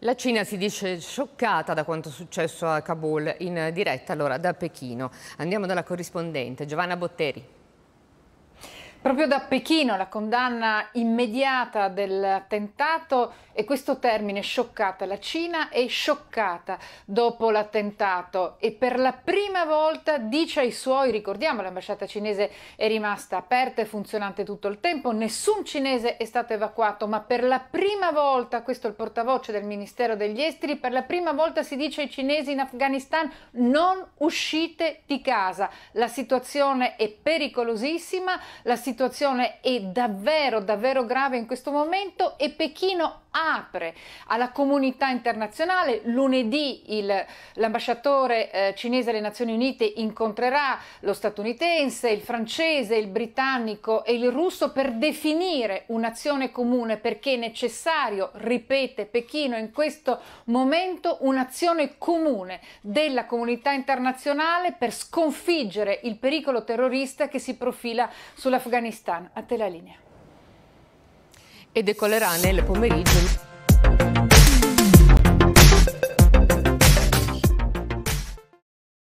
La Cina si dice scioccata da quanto successo a Kabul in diretta allora da Pechino. Andiamo dalla corrispondente Giovanna Botteri. Proprio da Pechino la condanna immediata dell'attentato e questo termine scioccata. La Cina è scioccata dopo l'attentato e per la prima volta dice ai suoi, ricordiamo l'ambasciata cinese è rimasta aperta e funzionante tutto il tempo, nessun cinese è stato evacuato, ma per la prima volta, questo è il portavoce del Ministero degli Esteri, per la prima volta si dice ai cinesi in Afghanistan non uscite di casa, la situazione è pericolosissima, la situazione è davvero, davvero grave in questo momento e Pechino apre alla comunità internazionale. Lunedì il, l'ambasciatore eh, cinese alle Nazioni Unite incontrerà lo statunitense, il francese, il britannico e il russo per definire un'azione comune perché è necessario, ripete Pechino, in questo momento un'azione comune della comunità internazionale per sconfiggere il pericolo terrorista che si profila sull'Afghanistan. A te la linea e decollerà nel pomeriggio.